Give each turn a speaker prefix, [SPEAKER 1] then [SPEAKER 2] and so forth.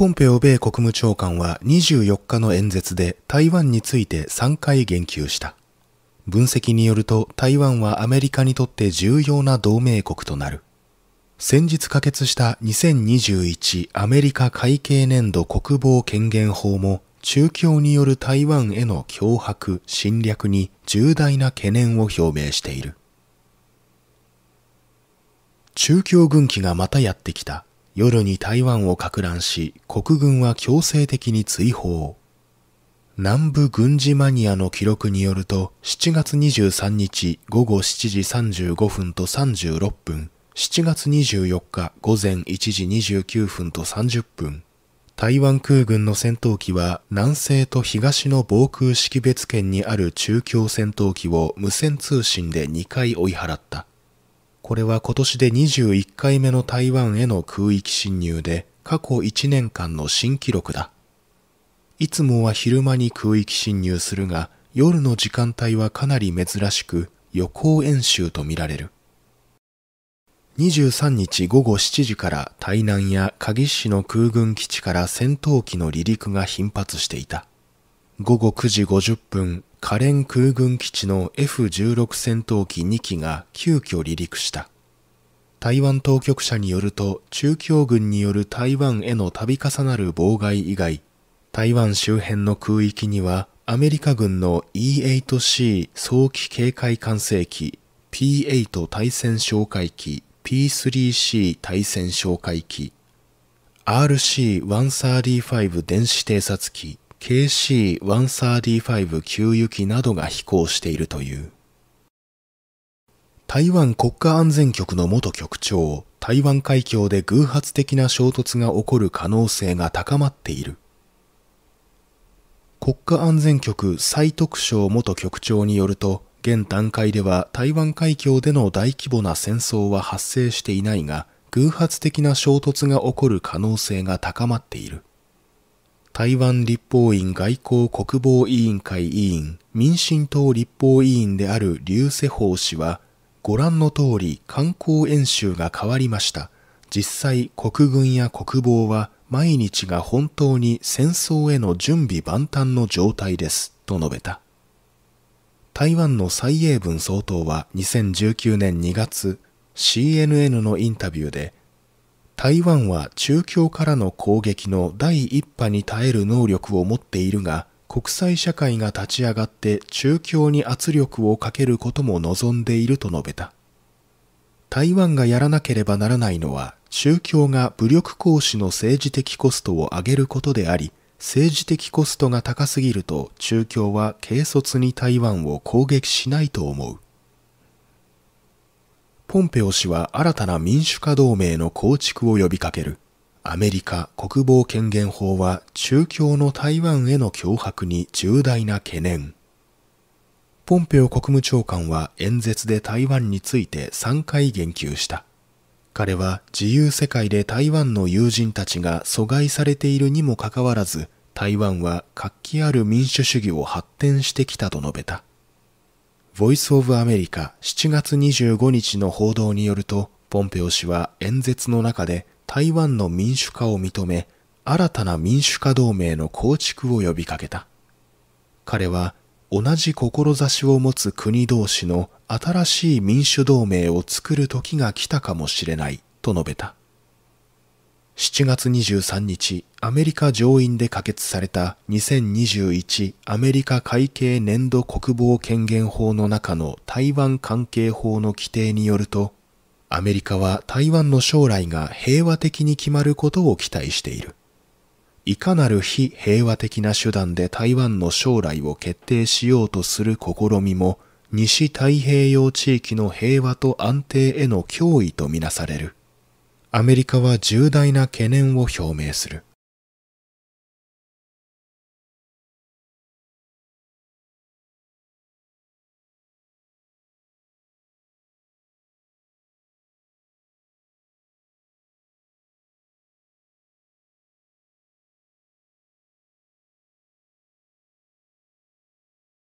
[SPEAKER 1] ポンペオ米国務長官は24日の演説で台湾について3回言及した。分析によると台湾はアメリカにとって重要な同盟国となる。先日可決した2021アメリカ会計年度国防権限法も中共による台湾への脅迫、侵略に重大な懸念を表明している。中共軍機がまたやってきた。夜に台湾を拡乱し、国軍は強制的に追放。南部軍事マニアの記録によると、7月23日午後7時35分と36分、7月24日午前1時29分と30分、台湾空軍の戦闘機は南西と東の防空識別圏にある中共戦闘機を無線通信で2回追い払った。これは今年で21回目の台湾への空域侵入で過去1年間の新記録だ。いつもは昼間に空域侵入するが、夜の時間帯はかなり珍しく予行演習とみられる。23日午後7時から台南や鍵市の空軍基地から戦闘機の離陸が頻発していた。午後9時50分、カレン空軍基地の F16 戦闘機2機が急遽離陸した。台湾当局者によると、中共軍による台湾への度重なる妨害以外、台湾周辺の空域にはアメリカ軍の E8C 早期警戒管制機、P8 対戦哨戒機、P3C 対戦哨戒機、RC135 電子偵察機、KC-135 給油機などが飛行しているという。台湾国家安全局の元局長、台湾海峡で偶発的な衝突が起こる可能性が高まっている。国家安全局蔡徳章元局長によると、現段階では台湾海峡での大規模な戦争は発生していないが、偶発的な衝突が起こる可能性が高まっている。台湾立法院外交国防委員会委員、民進党立法委員である劉世法氏は、ご覧の通り観光演習が変わりました。実際、国軍や国防は毎日が本当に戦争への準備万端の状態です、と述べた。台湾の蔡英文総統は2019年2月、CNN のインタビューで、台湾は中共からの攻撃の第一波に耐える能力を持っているが、国際社会が立ち上がって中共に圧力をかけることも望んでいると述べた。台湾がやらなければならないのは、中共が武力行使の政治的コストを上げることであり、政治的コストが高すぎると中共は軽率に台湾を攻撃しないと思う。ポンペオ氏は新たな民主化同盟の構築を呼びかける。アメリカ国防権限法は中共の台湾への脅迫に重大な懸念。ポンペオ国務長官は演説で台湾について3回言及した。彼は自由世界で台湾の友人たちが阻害されているにもかかわらず、台湾は活気ある民主主義を発展してきたと述べた。ボイス・オブ・アメリカ7月25日の報道によると、ポンペオ氏は演説の中で台湾の民主化を認め、新たな民主化同盟の構築を呼びかけた。彼は、同じ志を持つ国同士の新しい民主同盟を作る時が来たかもしれないと述べた。7月23日、アメリカ上院で可決された2021アメリカ会計年度国防権限法の中の台湾関係法の規定によると、アメリカは台湾の将来が平和的に決まることを期待している。いかなる非平和的な手段で台湾の将来を決定しようとする試みも、西太平洋地域の平和と安定への脅威とみなされる。アメリカは重大な懸念を表明する。